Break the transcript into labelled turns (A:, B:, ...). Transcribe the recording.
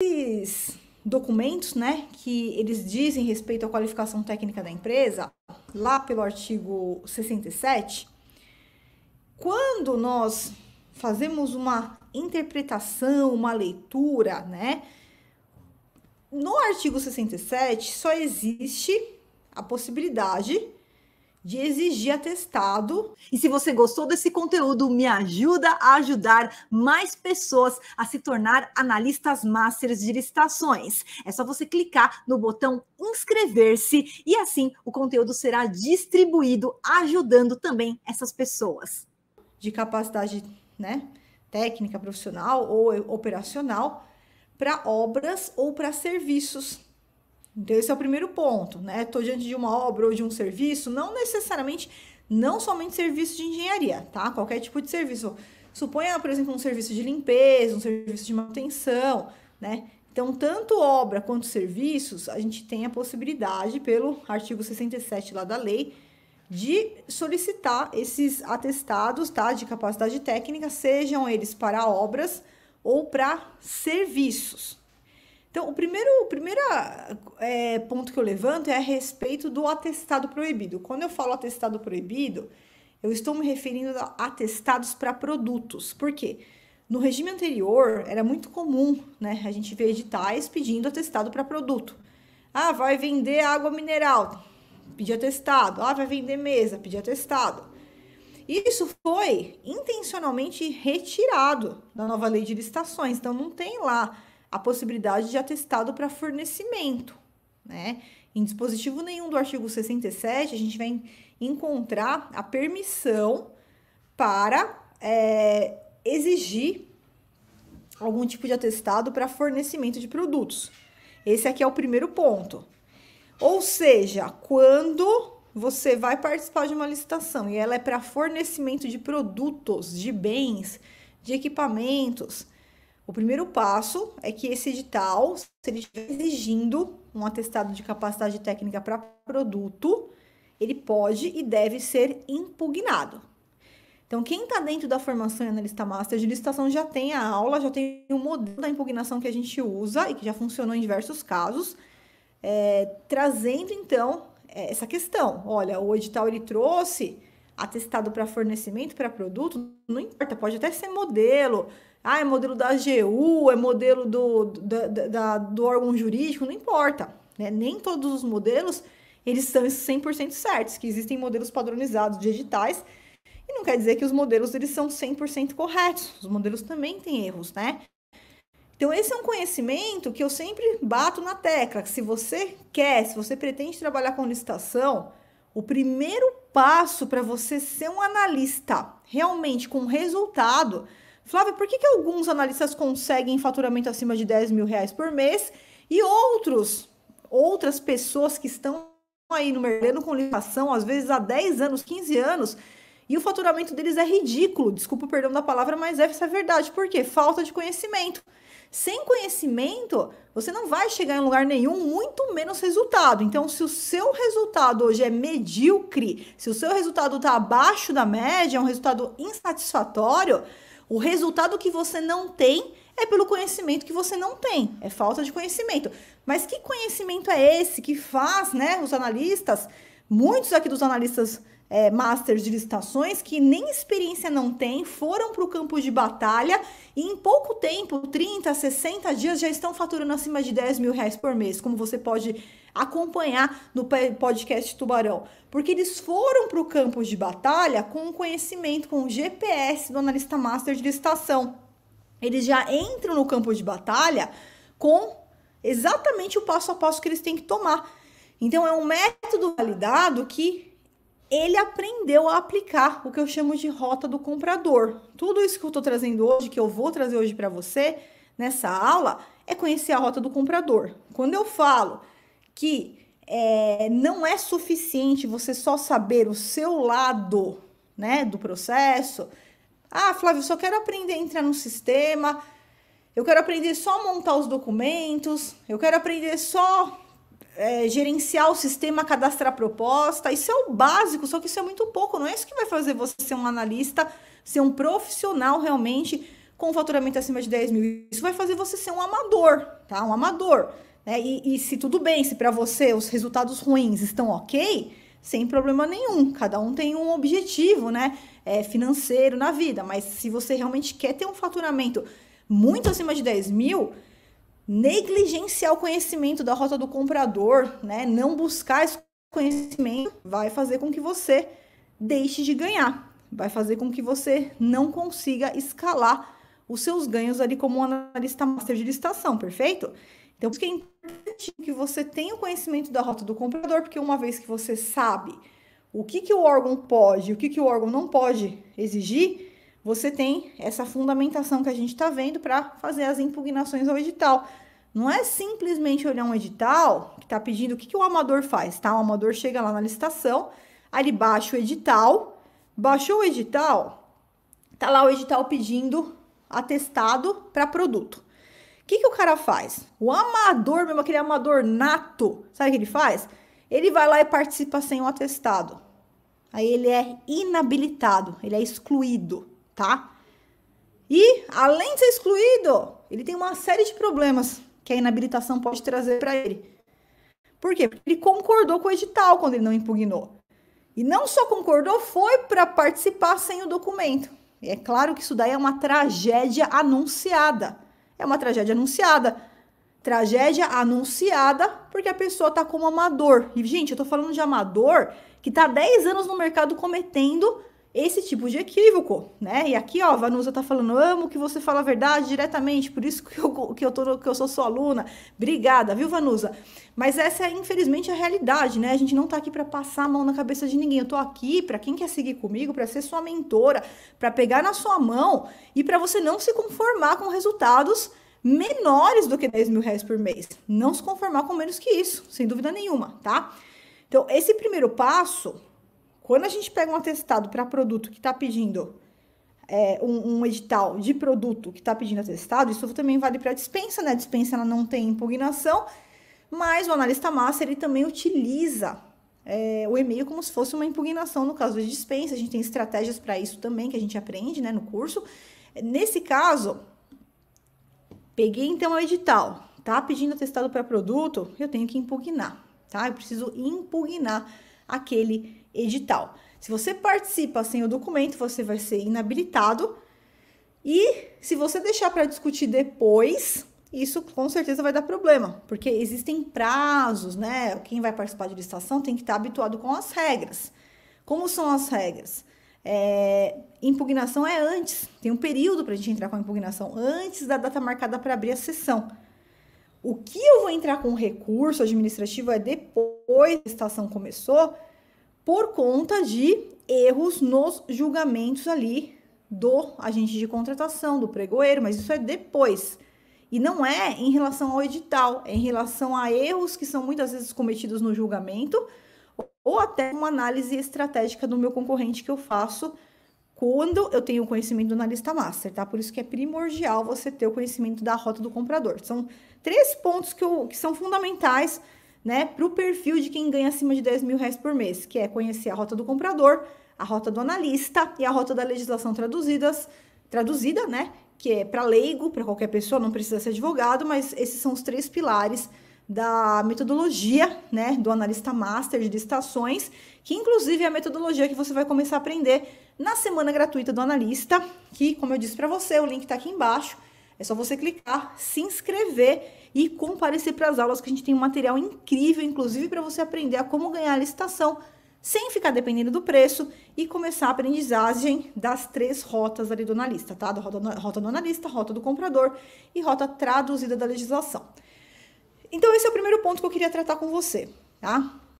A: Esses documentos, né, que eles dizem respeito à qualificação técnica da empresa, lá pelo artigo 67, quando nós fazemos uma interpretação, uma leitura, né, no artigo 67 só existe a possibilidade de exigir atestado. E se você gostou desse conteúdo, me ajuda a ajudar mais pessoas a se tornar analistas masters de licitações. É só você clicar no botão inscrever-se e assim o conteúdo será distribuído, ajudando também essas pessoas. De capacidade, né, técnica, profissional ou operacional para obras ou para serviços então, esse é o primeiro ponto, né? Estou diante de uma obra ou de um serviço, não necessariamente, não somente serviço de engenharia, tá? Qualquer tipo de serviço. Suponha, por exemplo, um serviço de limpeza, um serviço de manutenção, né? Então, tanto obra quanto serviços, a gente tem a possibilidade, pelo artigo 67 lá da lei, de solicitar esses atestados tá, de capacidade técnica, sejam eles para obras ou para serviços. Então, o primeiro, o primeiro é, ponto que eu levanto é a respeito do atestado proibido. Quando eu falo atestado proibido, eu estou me referindo a atestados para produtos. Por quê? No regime anterior, era muito comum né, a gente ver editais pedindo atestado para produto. Ah, vai vender água mineral, pedir atestado. Ah, vai vender mesa, pedir atestado. Isso foi intencionalmente retirado da nova lei de licitações. Então, não tem lá a possibilidade de atestado para fornecimento, né? Em dispositivo nenhum do artigo 67, a gente vai encontrar a permissão para é, exigir algum tipo de atestado para fornecimento de produtos. Esse aqui é o primeiro ponto. Ou seja, quando você vai participar de uma licitação e ela é para fornecimento de produtos, de bens, de equipamentos, o primeiro passo é que esse edital, se ele estiver exigindo um atestado de capacidade técnica para produto, ele pode e deve ser impugnado. Então, quem está dentro da formação em analista master de licitação já tem a aula, já tem o um modelo da impugnação que a gente usa e que já funcionou em diversos casos, é, trazendo então essa questão. Olha, o edital ele trouxe atestado para fornecimento, para produto, não importa, pode até ser modelo. Ah, é modelo da AGU, é modelo do, da, da, do órgão jurídico, não importa. Né? Nem todos os modelos, eles são 100% certos, que existem modelos padronizados digitais, e não quer dizer que os modelos, eles são 100% corretos. Os modelos também têm erros, né? Então, esse é um conhecimento que eu sempre bato na tecla, que se você quer, se você pretende trabalhar com licitação, o primeiro passo para você ser um analista realmente com resultado. Flávia, por que, que alguns analistas conseguem faturamento acima de 10 mil reais por mês e outros, outras pessoas que estão aí no mercado com licitação, às vezes há 10 anos, 15 anos, e o faturamento deles é ridículo. Desculpa o perdão da palavra, mas essa é a verdade. Por quê? Falta de conhecimento. Sem conhecimento, você não vai chegar em lugar nenhum, muito menos resultado. Então, se o seu resultado hoje é medíocre, se o seu resultado está abaixo da média, é um resultado insatisfatório, o resultado que você não tem é pelo conhecimento que você não tem, é falta de conhecimento. Mas que conhecimento é esse que faz, né, os analistas, muitos aqui dos analistas é, masters de licitações que nem experiência não têm, foram para o campo de batalha e em pouco tempo, 30, 60 dias, já estão faturando acima de 10 mil reais por mês, como você pode acompanhar no podcast Tubarão. Porque eles foram para o campo de batalha com o conhecimento, com o GPS do analista master de licitação. Eles já entram no campo de batalha com exatamente o passo a passo que eles têm que tomar. Então, é um método validado que ele aprendeu a aplicar o que eu chamo de rota do comprador. Tudo isso que eu estou trazendo hoje, que eu vou trazer hoje para você nessa aula, é conhecer a rota do comprador. Quando eu falo que é, não é suficiente você só saber o seu lado né, do processo. Ah, Flávio, só quero aprender a entrar no sistema, eu quero aprender só a montar os documentos, eu quero aprender só é, gerenciar o sistema, cadastrar proposta. Isso é o básico, só que isso é muito pouco. Não é isso que vai fazer você ser um analista, ser um profissional realmente com faturamento acima de 10 mil. Isso vai fazer você ser um amador, tá? Um amador. Né? E, e se tudo bem, se para você os resultados ruins estão ok, sem problema nenhum. Cada um tem um objetivo, né? É, financeiro na vida. Mas se você realmente quer ter um faturamento muito acima de 10 mil, negligenciar o conhecimento da rota do comprador, né? Não buscar esse conhecimento vai fazer com que você deixe de ganhar, vai fazer com que você não consiga escalar os seus ganhos ali como analista master de licitação, perfeito? Então, que é importante que você tenha o conhecimento da rota do comprador, porque uma vez que você sabe o que, que o órgão pode e o que, que o órgão não pode exigir, você tem essa fundamentação que a gente está vendo para fazer as impugnações ao edital. Não é simplesmente olhar um edital que está pedindo o que, que o amador faz, tá? O amador chega lá na licitação, aí ele baixa o edital, baixou o edital, tá lá o edital pedindo atestado para produto. O que, que o cara faz? O amador, mesmo aquele amador nato, sabe o que ele faz? Ele vai lá e participa sem o atestado. Aí ele é inabilitado, ele é excluído tá? E, além de ser excluído, ele tem uma série de problemas que a inabilitação pode trazer para ele. Por quê? Porque ele concordou com o edital quando ele não impugnou. E não só concordou, foi para participar sem o documento. E é claro que isso daí é uma tragédia anunciada. É uma tragédia anunciada. Tragédia anunciada porque a pessoa está como amador. E, gente, eu estou falando de amador que está 10 anos no mercado cometendo esse tipo de equívoco, né? E aqui, ó, a Vanusa tá falando, amo que você fala a verdade diretamente, por isso que eu, que eu, tô, que eu sou sua aluna. Obrigada, viu, Vanusa? Mas essa é, infelizmente, a realidade, né? A gente não tá aqui para passar a mão na cabeça de ninguém. Eu tô aqui para quem quer seguir comigo, para ser sua mentora, para pegar na sua mão e para você não se conformar com resultados menores do que 10 mil reais por mês. Não se conformar com menos que isso, sem dúvida nenhuma, tá? Então, esse primeiro passo quando a gente pega um atestado para produto que está pedindo é, um, um, edital de produto que está pedindo atestado, isso também vale para a dispensa, né? A dispensa ela não tem impugnação, mas o analista master ele também utiliza é, o e-mail como se fosse uma impugnação no caso de dispensa. A gente tem estratégias para isso também que a gente aprende né, no curso. Nesse caso, peguei então o edital, tá pedindo atestado para produto, eu tenho que impugnar, tá? Eu preciso impugnar aquele edital. Se você participa sem o documento, você vai ser inabilitado. E se você deixar para discutir depois, isso com certeza vai dar problema, porque existem prazos, né? Quem vai participar de licitação tem que estar habituado com as regras. Como são as regras? É, impugnação é antes, tem um período para a gente entrar com a impugnação antes da data marcada para abrir a sessão. O que eu vou entrar com recurso administrativo é depois que a estação começou, por conta de erros nos julgamentos ali do agente de contratação, do pregoeiro, mas isso é depois. E não é em relação ao edital, é em relação a erros que são muitas vezes cometidos no julgamento ou até uma análise estratégica do meu concorrente que eu faço quando eu tenho conhecimento do analista master, tá? Por isso que é primordial você ter o conhecimento da rota do comprador. São três pontos que, eu, que são fundamentais, né, para o perfil de quem ganha acima de 10 mil reais por mês, que é conhecer a rota do comprador, a rota do analista e a rota da legislação traduzidas, traduzida, né? Que é para leigo, para qualquer pessoa, não precisa ser advogado, mas esses são os três pilares da metodologia, né, do analista master de licitações, que inclusive é a metodologia que você vai começar a aprender na semana gratuita do analista, que, como eu disse para você, o link está aqui embaixo. É só você clicar, se inscrever e comparecer para as aulas que a gente tem um material incrível, inclusive para você aprender a como ganhar a licitação sem ficar dependendo do preço e começar a aprendizagem das três rotas ali do analista, tá? Da rota, rota do analista, rota do comprador e rota traduzida da legislação. Então, esse é o primeiro ponto que eu queria tratar com você, tá?